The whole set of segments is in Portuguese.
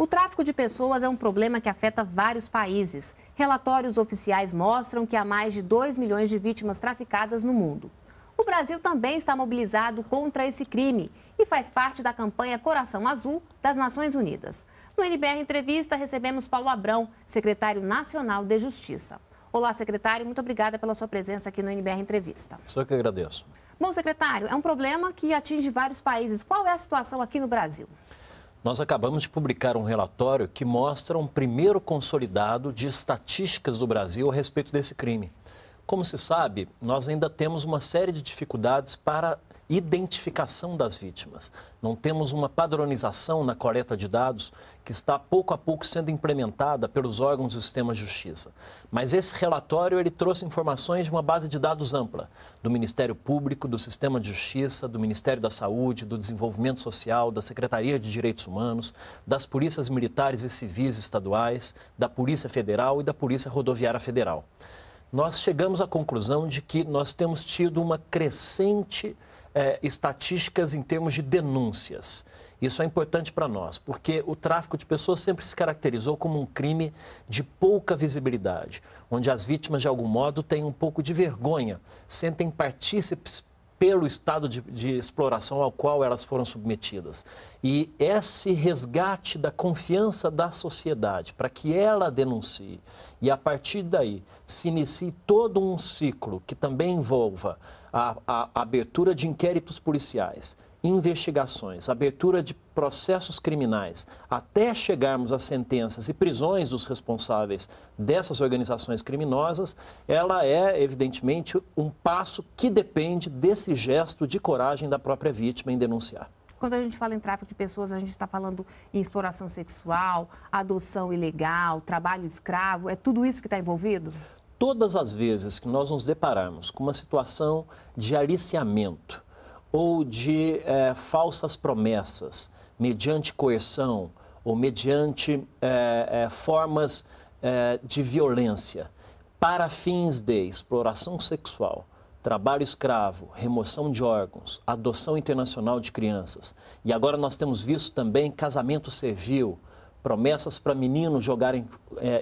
O tráfico de pessoas é um problema que afeta vários países. Relatórios oficiais mostram que há mais de 2 milhões de vítimas traficadas no mundo. O Brasil também está mobilizado contra esse crime e faz parte da campanha Coração Azul das Nações Unidas. No NBR Entrevista, recebemos Paulo Abrão, secretário nacional de Justiça. Olá, secretário, muito obrigada pela sua presença aqui no NBR Entrevista. Só que agradeço. Bom, secretário, é um problema que atinge vários países. Qual é a situação aqui no Brasil? Nós acabamos de publicar um relatório que mostra um primeiro consolidado de estatísticas do Brasil a respeito desse crime. Como se sabe, nós ainda temos uma série de dificuldades para identificação das vítimas. Não temos uma padronização na coleta de dados que está pouco a pouco sendo implementada pelos órgãos do sistema de justiça. Mas esse relatório ele trouxe informações de uma base de dados ampla do Ministério Público, do Sistema de Justiça, do Ministério da Saúde, do Desenvolvimento Social, da Secretaria de Direitos Humanos, das polícias militares e civis estaduais, da Polícia Federal e da Polícia Rodoviária Federal nós chegamos à conclusão de que nós temos tido uma crescente é, estatísticas em termos de denúncias. Isso é importante para nós, porque o tráfico de pessoas sempre se caracterizou como um crime de pouca visibilidade, onde as vítimas, de algum modo, têm um pouco de vergonha, sentem partícipes pelo estado de, de, exploração ao qual elas foram submetidas. E esse resgate da confiança da sociedade, para que ela denuncie, e a partir daí se inicie todo um ciclo que também envolva a, a, a abertura de inquéritos policiais, investigações, abertura de processos criminais, até chegarmos a sentenças e prisões dos responsáveis dessas organizações criminosas, ela é, evidentemente, um passo que depende desse gesto de coragem da própria vítima em denunciar. Quando a gente fala em tráfico de pessoas, a gente está falando em exploração sexual, adoção ilegal, trabalho escravo, é tudo isso que está envolvido? Todas as vezes que nós nos depararmos com uma situação de aliciamento, ou de é, falsas promessas, mediante coerção ou mediante é, é, formas de violência, para fins de exploração sexual, trabalho escravo, remoção de órgãos, adoção internacional de crianças. E agora nós temos visto também casamento servil, promessas para meninos jogarem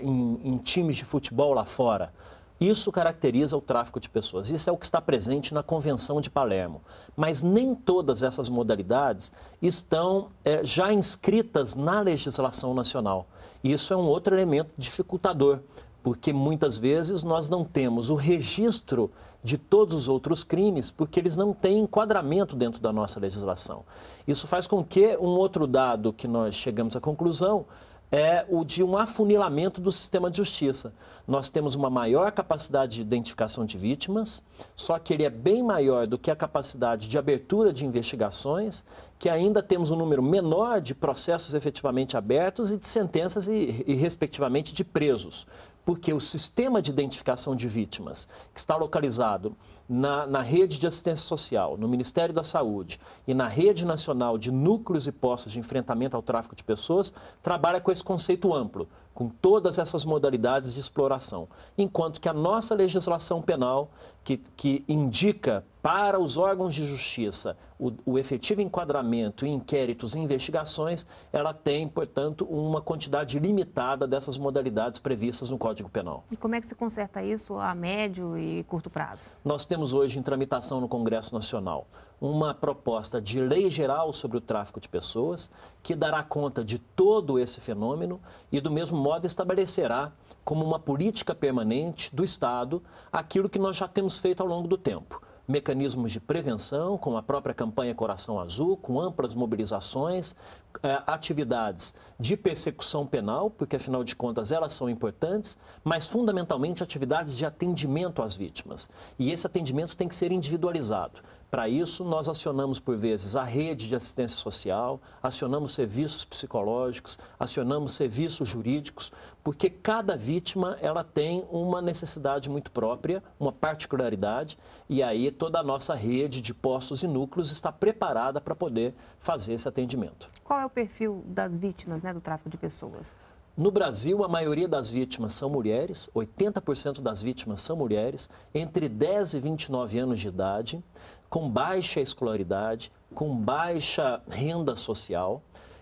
em, em times de futebol lá fora isso caracteriza o tráfico de pessoas. Isso é o que está presente na Convenção de Palermo. Mas nem todas essas modalidades estão é, já inscritas na legislação nacional. isso é um outro elemento dificultador, porque muitas vezes nós não temos o registro de todos os outros crimes, porque eles não têm enquadramento dentro da nossa legislação. Isso faz com que um outro dado que nós chegamos à conclusão é o de um afunilamento do sistema de justiça. Nós temos uma maior capacidade de identificação de vítimas, só que ele é bem maior do que a capacidade de abertura de investigações, que ainda temos um número menor de processos efetivamente abertos e de sentenças e, e respectivamente, de presos porque o sistema de identificação de vítimas, que está localizado na, na, rede de assistência social, no Ministério da Saúde e na rede nacional de núcleos e postos de enfrentamento ao tráfico de pessoas, trabalha com esse conceito amplo com todas essas modalidades de exploração. Enquanto que a nossa legislação penal, que, que indica para os órgãos de justiça o, o efetivo enquadramento em inquéritos e investigações, ela tem, portanto, uma quantidade limitada dessas modalidades previstas no Código Penal. E como é que se conserta isso a médio e curto prazo? Nós temos hoje em tramitação no Congresso Nacional uma proposta de lei geral sobre o tráfico de pessoas, que dará conta de todo esse fenômeno e, do mesmo modo, estabelecerá como uma política permanente do Estado aquilo que nós já temos feito ao longo do tempo. Mecanismos de prevenção, com a própria campanha Coração Azul, com amplas mobilizações, é, atividades de persecução penal, porque afinal de contas elas são importantes, mas fundamentalmente atividades de atendimento às vítimas. E esse atendimento tem que ser individualizado. Para isso, nós acionamos, por vezes, a rede de assistência social, acionamos serviços psicológicos, acionamos serviços jurídicos, porque cada vítima ela tem uma necessidade muito própria, uma particularidade, e aí toda a nossa rede de postos e núcleos está preparada para poder fazer esse atendimento. Qual é o perfil das vítimas né, do tráfico de pessoas? No Brasil, a maioria das vítimas são mulheres, 80% das vítimas são mulheres, entre 10 e 29 anos de idade, com baixa escolaridade, com baixa renda social.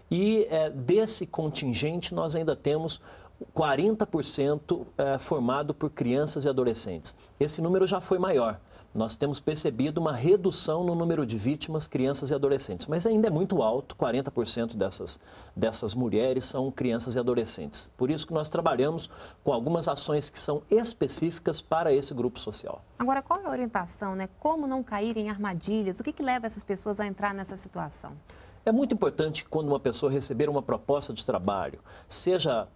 E é, desse contingente, nós ainda temos 40% é, formado por crianças e adolescentes. Esse número já foi maior nós temos percebido uma redução no número de vítimas, crianças e adolescentes, mas ainda é muito alto, 40% dessas, dessas mulheres são crianças e adolescentes. Por isso que nós trabalhamos com algumas ações que são específicas para esse grupo social. Agora, qual é a orientação, né? Como não cair em armadilhas? O que, que leva essas pessoas a entrar nessa situação? É muito importante quando uma pessoa receber uma proposta de trabalho, seja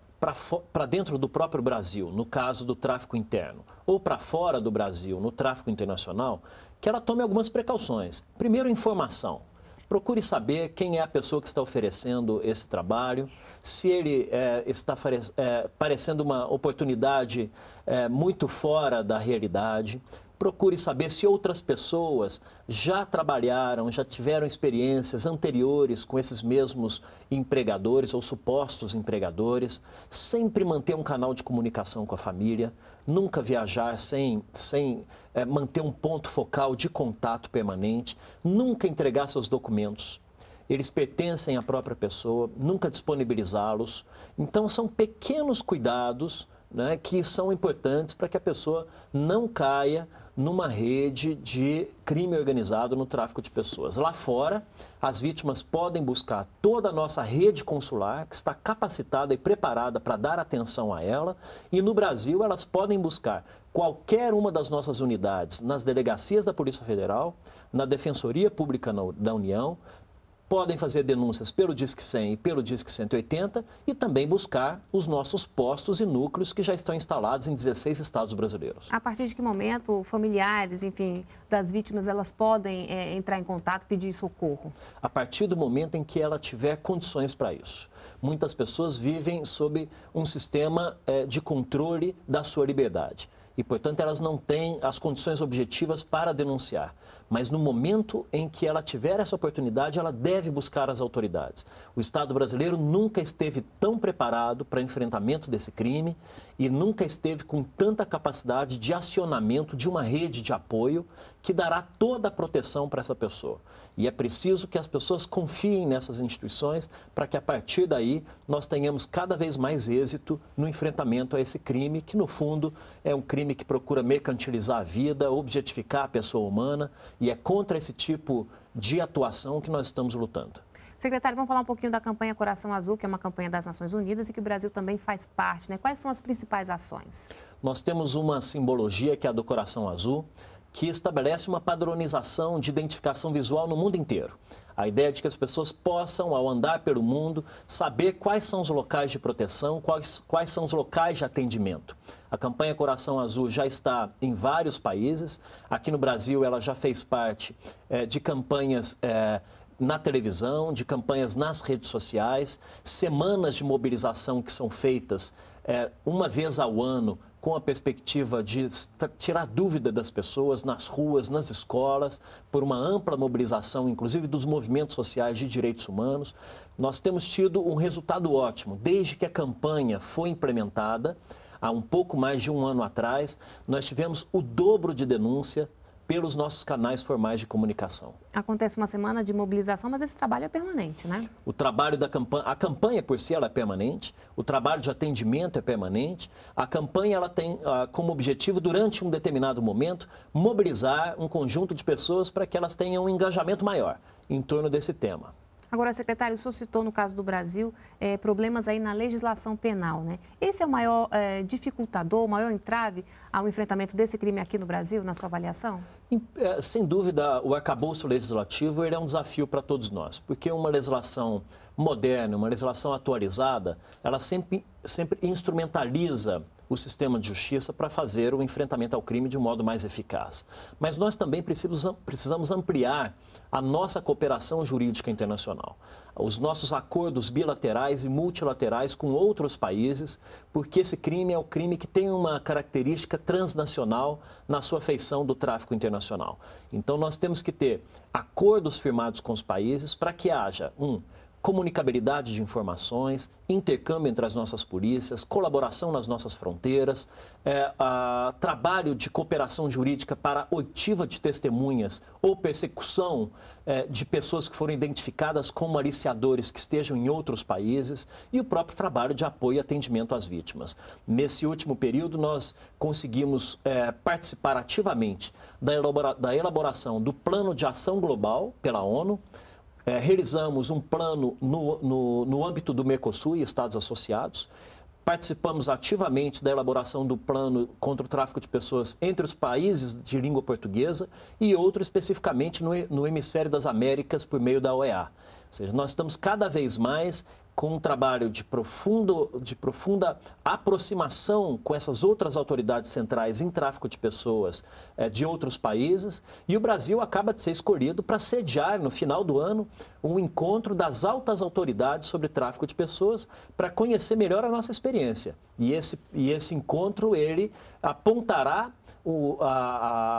para dentro do próprio Brasil, no caso do tráfico interno, ou para fora do Brasil, no tráfico internacional, que ela tome algumas precauções. Primeiro, informação. Procure saber quem é a pessoa que está oferecendo esse trabalho, se ele é, está é, parecendo uma oportunidade é, muito fora da realidade procure saber se outras pessoas já trabalharam, já tiveram experiências anteriores com esses mesmos empregadores ou supostos empregadores. Sempre manter um canal de comunicação com a família, nunca viajar sem, sem é, manter um ponto focal de contato permanente, nunca entregar seus documentos. Eles pertencem à própria pessoa, nunca disponibilizá-los. Então, são pequenos cuidados né, que são importantes para que a pessoa não caia numa rede de crime organizado no tráfico de pessoas. Lá fora, as vítimas podem buscar toda a nossa rede consular, que está capacitada e preparada para dar atenção a ela, e no Brasil elas podem buscar qualquer uma das nossas unidades nas delegacias da Polícia Federal, na Defensoria Pública da União, podem fazer denúncias pelo Disque 100 e pelo Disque 180 e também buscar os nossos postos e núcleos que já estão instalados em 16 estados brasileiros. A partir de que momento familiares, enfim, das vítimas, elas podem é, entrar em contato, pedir socorro? A partir do momento em que ela tiver condições para isso. Muitas pessoas vivem sob um sistema é, de controle da sua liberdade e, portanto, elas não têm as condições objetivas para denunciar mas no momento em que ela tiver essa oportunidade, ela deve buscar as autoridades. O Estado brasileiro nunca esteve tão preparado para enfrentamento desse crime e nunca esteve com tanta capacidade de acionamento de uma rede de apoio que dará toda a proteção para essa pessoa. E é preciso que as pessoas confiem nessas instituições para que a partir daí nós tenhamos cada vez mais êxito no enfrentamento a esse crime, que no fundo é um crime que procura mercantilizar a vida, objetificar a pessoa humana e é contra esse tipo de atuação que nós estamos lutando. Secretário, vamos falar um pouquinho da campanha Coração Azul, que é uma campanha das Nações Unidas e que o Brasil também faz parte. Né? Quais são as principais ações? Nós temos uma simbologia que é a do Coração Azul que estabelece uma padronização de identificação visual no mundo inteiro. A ideia é de que as pessoas possam, ao andar pelo mundo, saber quais são os locais de proteção, quais, quais são os locais de atendimento. A campanha Coração Azul já está em vários países. Aqui no Brasil, ela já fez parte é, de campanhas. É, na televisão, de campanhas nas redes sociais, semanas de mobilização que são feitas é, uma vez ao ano com a perspectiva de tirar dúvida das pessoas nas ruas, nas escolas, por uma ampla mobilização, inclusive dos movimentos sociais de direitos humanos. Nós temos tido um resultado ótimo desde que a campanha foi implementada. Há um pouco mais de um ano atrás, nós tivemos o dobro de denúncia pelos nossos canais formais de comunicação. Acontece uma semana de mobilização, mas esse trabalho é permanente, né? O trabalho da campanha, a campanha por si ela é permanente, o trabalho de atendimento é permanente. A campanha ela tem uh, como objetivo durante um determinado momento mobilizar um conjunto de pessoas para que elas tenham um engajamento maior em torno desse tema. Agora, secretário, o senhor citou no caso do Brasil eh, problemas aí na legislação penal, né? Esse é o maior eh, dificultador, o maior entrave ao enfrentamento desse crime aqui no Brasil, na sua avaliação? Eh, sem dúvida, o arcabouço legislativo é um desafio para todos nós, porque uma legislação moderna, uma legislação atualizada, ela sempre, sempre instrumentaliza o sistema de justiça para fazer o enfrentamento ao crime de um modo mais eficaz. Mas nós também precisamos ampliar a nossa cooperação jurídica internacional, os nossos acordos bilaterais e multilaterais com outros países, porque esse crime é o um crime que tem uma característica transnacional na sua feição do tráfico internacional. Então nós temos que ter acordos firmados com os países para que haja um comunicabilidade de informações, intercâmbio entre as nossas polícias, colaboração nas nossas fronteiras, é, a, trabalho de cooperação jurídica para oitiva de testemunhas ou persecução é, de pessoas que foram identificadas como aliciadores que estejam em outros países e o próprio trabalho de apoio e atendimento às vítimas. Nesse último período, nós conseguimos é, participar ativamente da, elabora, da elaboração do Plano de Ação Global pela ONU é, realizamos um plano no, no, no âmbito do Mercosul e Estados Associados. Participamos ativamente da elaboração do plano contra o tráfico de pessoas entre os países de língua portuguesa e outro especificamente no, no hemisfério das Américas por meio da OEA. Ou seja, nós estamos cada vez mais com um trabalho de, profundo, de profunda aproximação com essas outras autoridades centrais em tráfico de pessoas é, de outros países. E o Brasil acaba de ser escolhido para sediar, no final do ano, um encontro das altas autoridades sobre tráfico de pessoas para conhecer melhor a nossa experiência. E esse, e esse encontro, ele apontará o, a,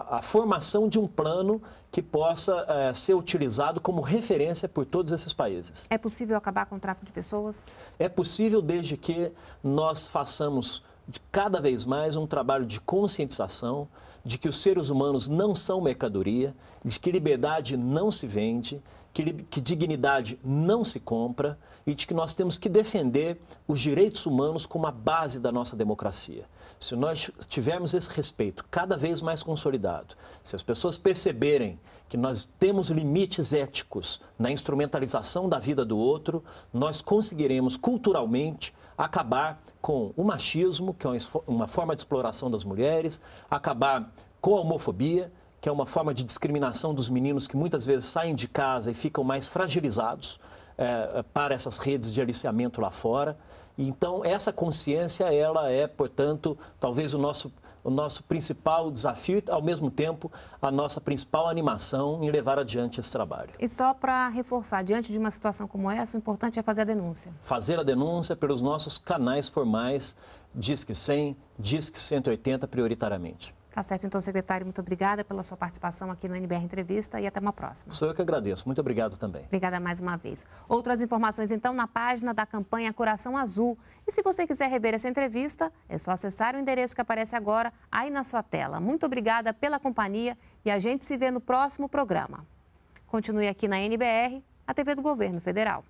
a, a formação de um plano que possa é, ser utilizado como referência por todos esses países. É possível acabar com o tráfico de pessoas? É possível desde que nós façamos de cada vez mais um trabalho de conscientização de que os seres humanos não são mercadoria, de que liberdade não se vende, que, que dignidade não se compra e de que nós temos que defender os direitos humanos como a base da nossa democracia. Se nós tivermos esse respeito cada vez mais consolidado, se as pessoas perceberem que nós temos limites éticos na instrumentalização da vida do outro, nós conseguiremos culturalmente acabar com o machismo, que é uma forma de exploração das mulheres, acabar com a homofobia, que é uma forma de discriminação dos meninos que muitas vezes saem de casa e ficam mais fragilizados é, é para essas redes de aliciamento lá fora. Então, essa consciência, ela é, portanto, talvez o nosso, o nosso principal desafio e, ao mesmo tempo, a nossa principal animação em levar adiante esse trabalho. E só para reforçar, diante de uma situação como essa, o importante é fazer a denúncia. Fazer a denúncia pelos nossos canais formais, Disque 100, Disque 180, prioritariamente. Tá certo, então, secretário, muito obrigada pela sua participação aqui no NBR Entrevista e até uma próxima. Sou eu que agradeço. Muito obrigado também. Obrigada mais uma vez. Outras informações, então, na página da campanha Coração Azul. E se você quiser rever essa entrevista, é só acessar o endereço que aparece agora aí na sua tela. Muito obrigada pela companhia e a gente se vê no próximo programa. Continue aqui na NBR, a TV do Governo Federal.